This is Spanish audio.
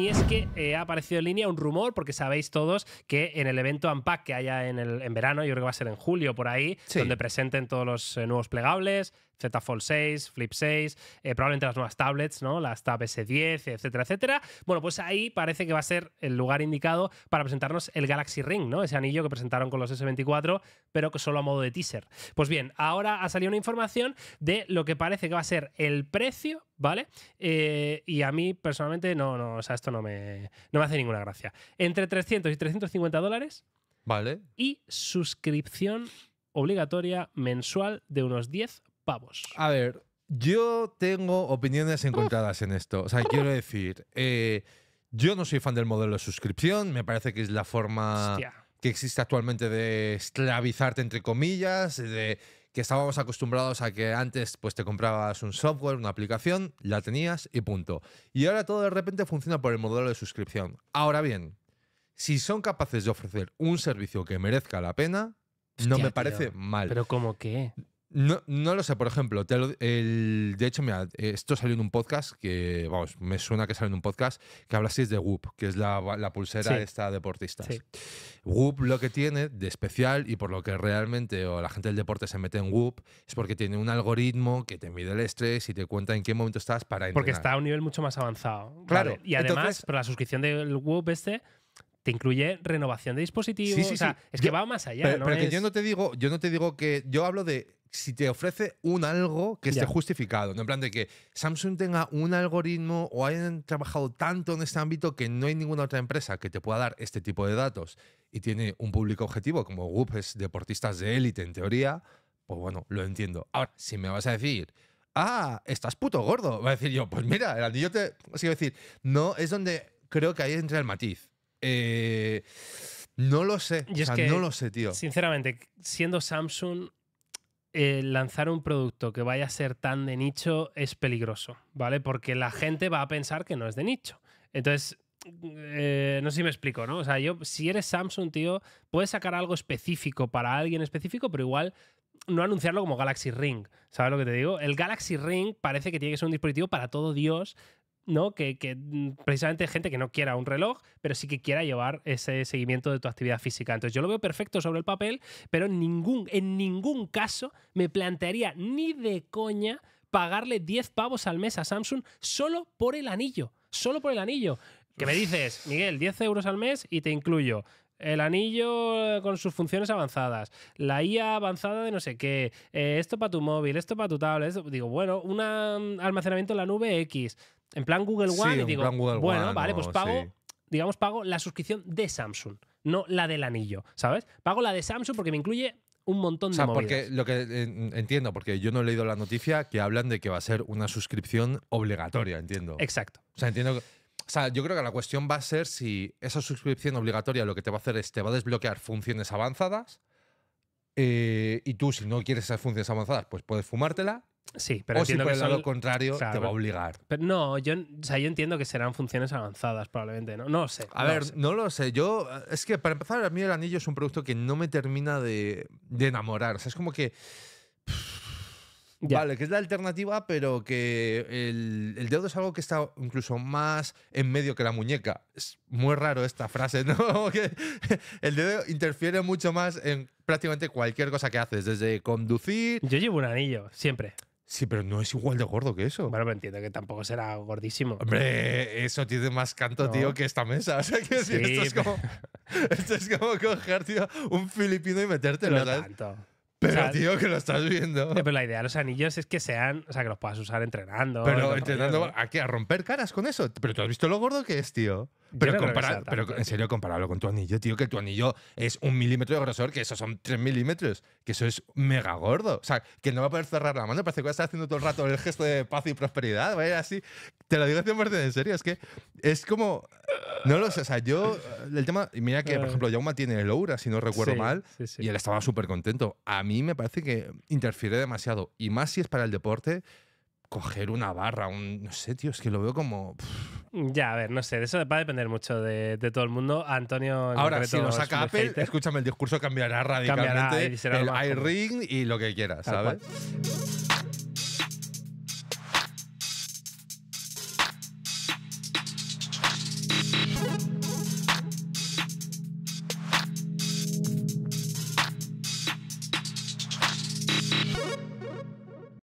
Y es que eh, ha aparecido en línea un rumor, porque sabéis todos que en el evento Unpack que haya en, el, en verano, yo creo que va a ser en julio por ahí, donde presenten todos los eh, nuevos plegables, Z Fold 6, Flip 6, eh, probablemente las nuevas tablets, ¿no? Las Tab S10, etcétera, etcétera. Bueno, pues ahí parece que va a ser el lugar indicado para presentarnos el Galaxy Ring, ¿no? Ese anillo que presentaron con los S24, pero que solo a modo de teaser. Pues bien, ahora ha salido una información de lo que parece que va a ser el precio ¿vale? Eh, y a mí personalmente no, no, o sea, esto no me, no me hace ninguna gracia. Entre 300 y 350 dólares. Vale. Y suscripción obligatoria mensual de unos 10 Vamos. A ver, yo tengo opiniones encontradas en esto. O sea, quiero decir, eh, yo no soy fan del modelo de suscripción, me parece que es la forma que existe actualmente de esclavizarte, entre comillas, de que estábamos acostumbrados a que antes pues te comprabas un software, una aplicación, la tenías y punto. Y ahora todo de repente funciona por el modelo de suscripción. Ahora bien, si son capaces de ofrecer un servicio que merezca la pena, no me parece mal. Pero ¿cómo qué? No, no, lo sé, por ejemplo, el, de hecho, mira, esto salió en un podcast que, vamos, me suena que salió en un podcast que hablasteis de Whoop, que es la, pulsera de esta deportista. Sí. Whoop lo que tiene de especial y por lo que realmente o la gente del deporte se mete en Whoop es porque tiene un algoritmo que te mide el estrés y te cuenta en qué momento estás para entrenar. Porque está a un nivel mucho más avanzado. Claro. Y además, pero la suscripción del Whoop este te incluye renovación de dispositivos. o sea, es que va más allá. Pero, que yo no te digo, yo no te digo que. Yo hablo de si te ofrece un algo que esté justificado, ¿no? en plan de que Samsung tenga un algoritmo o hayan trabajado tanto en este ámbito que no hay ninguna otra empresa que te pueda dar este tipo de datos y tiene un público objetivo como Whoop deportistas de élite en teoría, pues bueno, lo entiendo. Ahora, si me vas a decir, ah, estás puto gordo, va a decir yo, pues mira, el anillo te... Así que decir, no, es donde creo que ahí entra el matiz. Eh, no lo sé, no lo sé, tío. Sinceramente, siendo Samsung eh, lanzar un producto que vaya a ser tan de nicho es peligroso, ¿vale? Porque la gente va a pensar que no es de nicho. Entonces, eh, no sé si me explico, ¿no? O sea, yo, si eres Samsung, tío, puedes sacar algo específico para alguien específico, pero igual no anunciarlo como Galaxy Ring. ¿Sabes lo que te digo? El Galaxy Ring parece que tiene que ser un dispositivo para todo Dios, ¿no? Que, mm, precisamente gente que no quiera un reloj, pero sí que quiera llevar ese seguimiento de tu actividad física. Entonces yo lo veo perfecto sobre el papel, pero en ningún, en ningún caso me plantearía ni de coña pagarle 10 pavos al mes a Samsung solo por el anillo. Solo por el anillo. Que me dices, Miguel, 10 euros al mes y te incluyo el anillo eh, con sus funciones avanzadas, la IA avanzada de no sé qué, eh, esto para tu móvil, esto para tu tablet, digo, bueno, un almacenamiento en la nube X, en plan Google One digo, bueno, vale, pues pago, digamos, pago la suscripción de Samsung, no la del anillo, ¿sabes? Pago la de Samsung porque me incluye un montón de o porque lo que entiendo, porque yo no he leído la noticia que hablan de que va a ser una suscripción obligatoria, entiendo. Exacto. O sea, entiendo que o sea, yo creo que la cuestión va a ser si esa suscripción obligatoria lo que te va a hacer es te va a desbloquear funciones avanzadas eh, y tú si no quieres esas funciones avanzadas, pues puedes fumártela Sí, pero o si el lado contrario te va a obligar. Pero no, yo, yo entiendo que serán funciones avanzadas probablemente, ¿no? No lo sé. A ver, no lo sé. Yo, es que para empezar, a mí el anillo es un producto que no me termina de, enamorar. O sea, es como que... Vale, que es la alternativa, pero que el, dedo es algo que está incluso más en medio que la muñeca. Es muy raro esta frase, ¿no? que el dedo interfiere mucho más en prácticamente cualquier cosa que haces, desde conducir. Yo llevo un anillo, siempre. Sí, pero no es igual de gordo que eso. Bueno, me entiendo que tampoco será gordísimo. Hombre, eso tiene más canto, tío, que esta mesa. O sea, que sí, esto, es como, esto coger, tío, un filipino y metértelo, pero, tío, que lo estás viendo. Pero la idea de los anillos es que sean, o sea, que los puedas usar entrenando. Pero entrenando, ¿a romper caras con eso? Pero tú has visto lo gordo que es, tío. Pero, pero en serio, compararlo con tu anillo, tío, que tu anillo es un milímetro de grosor, que eso son tres milímetros, que eso es mega gordo. O sea, que no va a poder cerrar la mano, parece que va a estar haciendo todo el rato el gesto de paz y prosperidad, vaya así. Te lo digo 100% en serio, es que es como no lo sé, o sea, yo. El tema. Mira que, por eh. ejemplo, Yauma tiene el aura si no recuerdo mal, y él estaba súper contento. A mí me parece que interfiere demasiado, y más si es para el deporte, coger una barra, un. No sé, tío, es que lo veo como. Ya, a ver, no sé, eso va a depender mucho de, todo el mundo. Antonio. Ahora, si lo saca Apple, escúchame, el discurso cambiará radicalmente. el iRing y lo que quieras, ¿sabes?